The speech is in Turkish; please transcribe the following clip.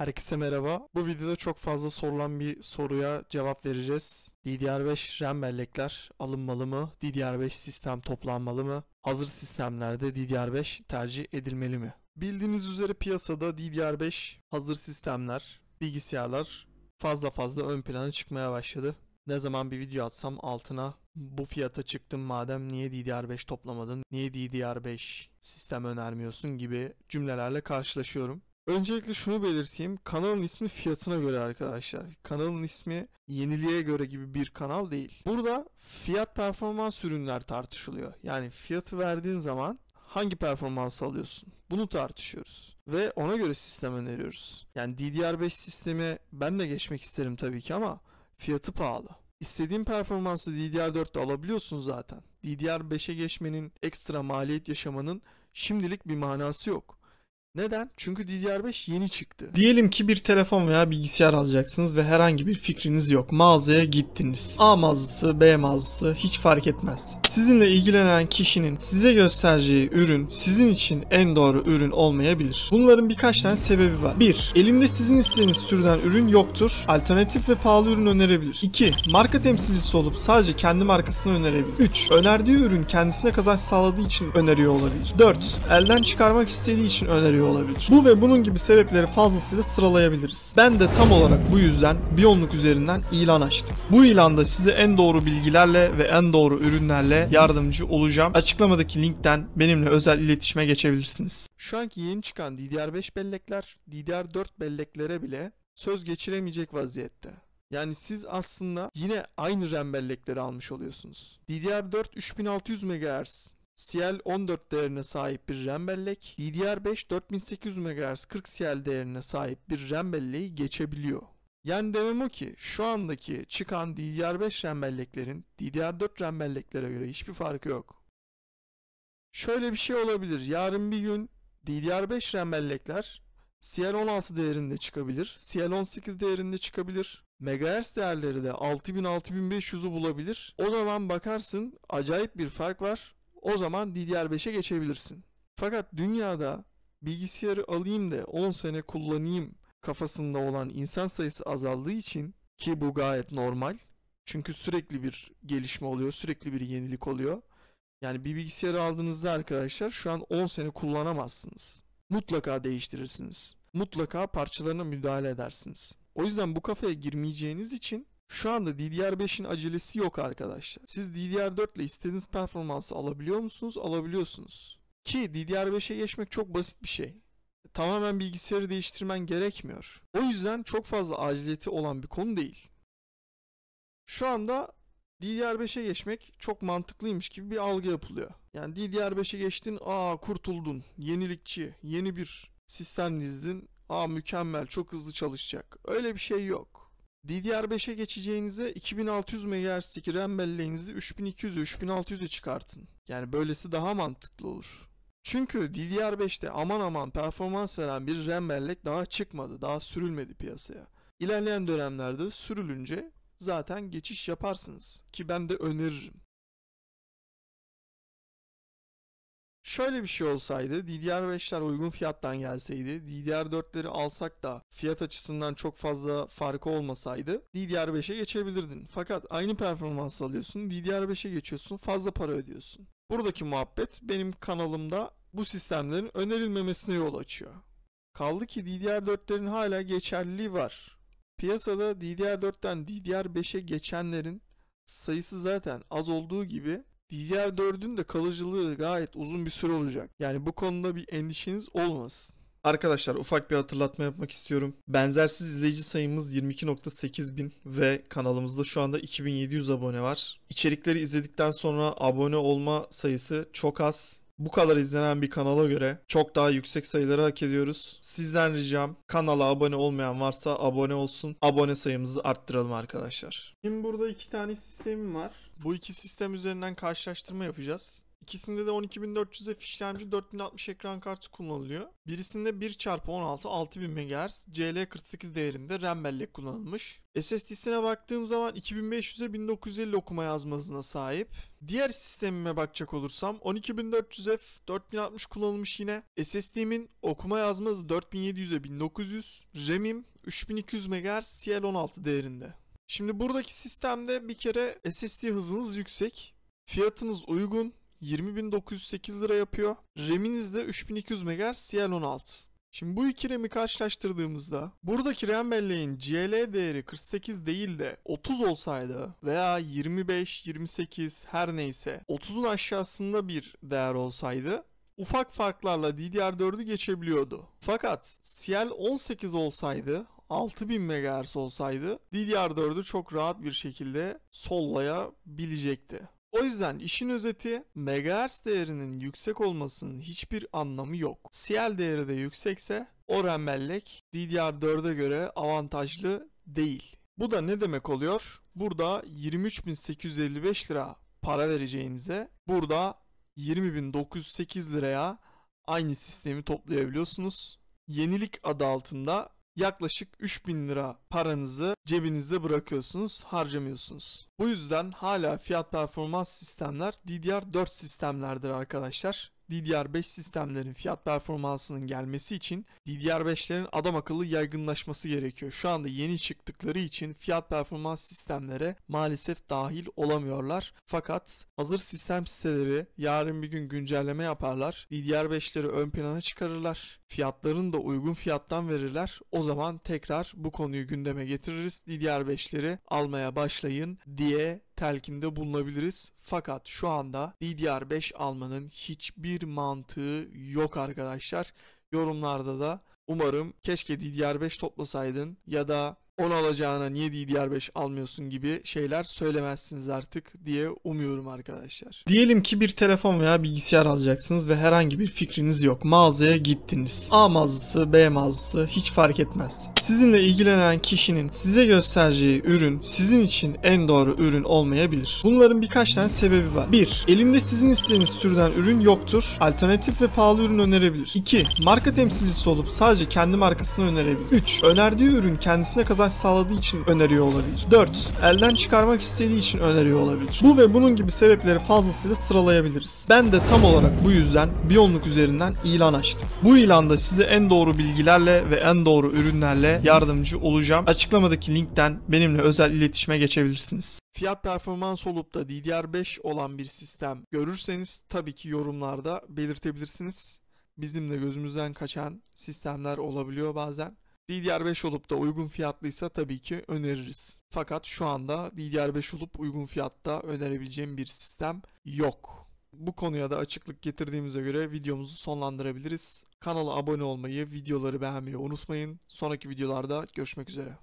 Herkese merhaba. Bu videoda çok fazla sorulan bir soruya cevap vereceğiz. DDR5 RAM bellekler alınmalı mı? DDR5 sistem toplanmalı mı? Hazır sistemlerde DDR5 tercih edilmeli mi? Bildiğiniz üzere piyasada DDR5 hazır sistemler, bilgisayarlar fazla fazla ön plana çıkmaya başladı. Ne zaman bir video atsam altına bu fiyata çıktım madem niye DDR5 toplamadın, niye DDR5 sistem önermiyorsun gibi cümlelerle karşılaşıyorum. Öncelikle şunu belirteyim. Kanalın ismi fiyatına göre arkadaşlar. Kanalın ismi yeniliğe göre gibi bir kanal değil. Burada fiyat performans ürünler tartışılıyor. Yani fiyatı verdiğin zaman hangi performans alıyorsun? Bunu tartışıyoruz ve ona göre sistem öneriyoruz. Yani DDR5 sistemi ben de geçmek isterim tabii ki ama fiyatı pahalı. İstediğim performansı DDR4'te alabiliyorsun zaten. DDR5'e geçmenin ekstra maliyet yaşamanın şimdilik bir manası yok. Neden? Çünkü DDR5 yeni çıktı. Diyelim ki bir telefon veya bilgisayar alacaksınız ve herhangi bir fikriniz yok. Mağazaya gittiniz. A mağazası, B mağazası hiç fark etmez. Sizinle ilgilenen kişinin size göstereceği ürün sizin için en doğru ürün olmayabilir. Bunların birkaç tane sebebi var. 1. Elinde sizin istediğiniz türden ürün yoktur. Alternatif ve pahalı ürün önerebilir. 2. Marka temsilcisi olup sadece kendi markasını önerebilir. 3. Önerdiği ürün kendisine kazanç sağladığı için öneriyor olabilir. 4. Elden çıkarmak istediği için öneriyor veriyor olabilir. Bu ve bunun gibi sebepleri fazlasıyla sıralayabiliriz. Ben de tam olarak bu yüzden Biyonluk üzerinden ilan açtım. Bu ilanda size en doğru bilgilerle ve en doğru ürünlerle yardımcı olacağım. Açıklamadaki linkten benimle özel iletişime geçebilirsiniz. Şu anki yeni çıkan DDR5 bellekler DDR4 belleklere bile söz geçiremeyecek vaziyette. Yani siz aslında yine aynı RAM bellekleri almış oluyorsunuz. DDR4 3600 MHz, CL14 değerine sahip bir RAM bellek, DDR5 4800 MHz 40 CL değerine sahip bir RAM belleği geçebiliyor. Yani demem o ki şu andaki çıkan DDR5 RAM belleklerin DDR4 RAM belleklere göre hiçbir farkı yok. Şöyle bir şey olabilir. Yarın bir gün DDR5 RAM bellekler CL16 değerinde çıkabilir. CL18 değerinde çıkabilir. MHz değerleri de 6000-6500'ü bulabilir. O zaman bakarsın acayip bir fark var o zaman DDR5'e geçebilirsin. Fakat dünyada bilgisayarı alayım da 10 sene kullanayım kafasında olan insan sayısı azaldığı için ki bu gayet normal. Çünkü sürekli bir gelişme oluyor, sürekli bir yenilik oluyor. Yani bir bilgisayarı aldığınızda arkadaşlar şu an 10 sene kullanamazsınız. Mutlaka değiştirirsiniz. Mutlaka parçalarına müdahale edersiniz. O yüzden bu kafeye girmeyeceğiniz için şu anda DDR5'in acelesi yok arkadaşlar. Siz DDR4 ile istediğiniz performansı alabiliyor musunuz? Alabiliyorsunuz. Ki DDR5'e geçmek çok basit bir şey. Tamamen bilgisayarı değiştirmen gerekmiyor. O yüzden çok fazla aciliyeti olan bir konu değil. Şu anda DDR5'e geçmek çok mantıklıymış gibi bir algı yapılıyor. Yani DDR5'e geçtin, aa kurtuldun, yenilikçi, yeni bir sistem dizdin, aa mükemmel, çok hızlı çalışacak. Öyle bir şey yok. DDR5'e geçeceğinize 2600 MHz'deki RAM belleğinizi 3200'e 3600'e çıkartın. Yani böylesi daha mantıklı olur. Çünkü DDR5'te aman aman performans veren bir RAM bellek daha çıkmadı, daha sürülmedi piyasaya. İlerleyen dönemlerde sürülünce zaten geçiş yaparsınız ki ben de öneririm. Şöyle bir şey olsaydı DDR5'ler uygun fiyattan gelseydi DDR4'leri alsak da fiyat açısından çok fazla farkı olmasaydı DDR5'e geçebilirdin. Fakat aynı performans alıyorsun DDR5'e geçiyorsun fazla para ödüyorsun. Buradaki muhabbet benim kanalımda bu sistemlerin önerilmemesine yol açıyor. Kaldı ki DDR4'lerin hala geçerliliği var. Piyasada DDR4'ten DDR5'e geçenlerin sayısı zaten az olduğu gibi Diğer 4ün de kalıcılığı gayet uzun bir süre olacak. Yani bu konuda bir endişeniz olmasın. Arkadaşlar ufak bir hatırlatma yapmak istiyorum. Benzersiz izleyici sayımız 22.8 bin ve kanalımızda şu anda 2700 abone var. İçerikleri izledikten sonra abone olma sayısı çok az bu kadar izlenen bir kanala göre çok daha yüksek sayıları hak ediyoruz. Sizden ricam kanala abone olmayan varsa abone olsun. Abone sayımızı arttıralım arkadaşlar. Şimdi burada iki tane sistemim var. Bu iki sistem üzerinden karşılaştırma yapacağız. İkisinde de 12400'e fişlemci 4060 ekran kartı kullanılıyor. Birisinde 1x16 6000 MHz CL48 değerinde RAM bellek kullanılmış. SSD'sine baktığım zaman 2500'e 1950 okuma yazma hızına sahip. Diğer sistemime bakacak olursam 12.400'e f 4060 kullanılmış yine. SSD'min okuma yazma hızı 4700'e 1900. RAM'im 3200 MHz CL16 değerinde. Şimdi buradaki sistemde bir kere SSD hızınız yüksek. Fiyatınız uygun, 20.908 lira yapıyor. RAM'iniz de 3200 MHz CL16. Şimdi bu iki RAM'i karşılaştırdığımızda buradaki RAM belleğin GL değeri 48 değil de 30 olsaydı veya 25, 28 her neyse 30'un aşağısında bir değer olsaydı ufak farklarla DDR4'ü geçebiliyordu. Fakat CL18 olsaydı 6000 MHz olsaydı DDR4'ü çok rahat bir şekilde sollayabilecekti. O yüzden işin özeti megahertz değerinin yüksek olmasının hiçbir anlamı yok. CL değeri de yüksekse o rembellek bellek DDR4'e göre avantajlı değil. Bu da ne demek oluyor? Burada 23.855 lira para vereceğinize burada 20.908 liraya aynı sistemi toplayabiliyorsunuz. Yenilik adı altında yaklaşık 3000 lira paranızı cebinizde bırakıyorsunuz, harcamıyorsunuz. Bu yüzden hala fiyat performans sistemler DDR4 sistemlerdir arkadaşlar. DDR5 sistemlerin fiyat performansının gelmesi için DDR5'lerin adam akıllı yaygınlaşması gerekiyor. Şu anda yeni çıktıkları için fiyat performans sistemlere maalesef dahil olamıyorlar. Fakat hazır sistem siteleri yarın bir gün güncelleme yaparlar. DDR5'leri ön plana çıkarırlar fiyatlarını da uygun fiyattan verirler. O zaman tekrar bu konuyu gündeme getiririz. DDR5'leri almaya başlayın diye telkinde bulunabiliriz. Fakat şu anda DDR5 almanın hiçbir mantığı yok arkadaşlar. Yorumlarda da umarım keşke DDR5 toplasaydın ya da 10 alacağına niye değil diğer 5 almıyorsun gibi şeyler söylemezsiniz artık diye umuyorum arkadaşlar. Diyelim ki bir telefon veya bilgisayar alacaksınız ve herhangi bir fikriniz yok. Mağazaya gittiniz. A mağazası, B mağazası hiç fark etmez. Sizinle ilgilenen kişinin size göstereceği ürün sizin için en doğru ürün olmayabilir. Bunların birkaç tane sebebi var. 1. Elinde sizin istediğiniz türden ürün yoktur. Alternatif ve pahalı ürün önerebilir. 2. Marka temsilcisi olup sadece kendi markasını önerebilir. 3. Önerdiği ürün kendisine kazanç sağladığı için öneriyor olabilir. 4. Elden çıkarmak istediği için öneriyor olabilir. Bu ve bunun gibi sebepleri fazlasıyla sıralayabiliriz. Ben de tam olarak bu yüzden bir onluk üzerinden ilan açtım. Bu ilanda size en doğru bilgilerle ve en doğru ürünlerle yardımcı olacağım. Açıklamadaki linkten benimle özel iletişime geçebilirsiniz. Fiyat performans olup da DDR5 olan bir sistem görürseniz tabii ki yorumlarda belirtebilirsiniz. Bizim de gözümüzden kaçan sistemler olabiliyor bazen. DDR5 olup da uygun fiyatlıysa tabii ki öneririz. Fakat şu anda DDR5 olup uygun fiyatta önerebileceğim bir sistem yok. Bu konuya da açıklık getirdiğimize göre videomuzu sonlandırabiliriz. Kanala abone olmayı, videoları beğenmeyi unutmayın. Sonraki videolarda görüşmek üzere.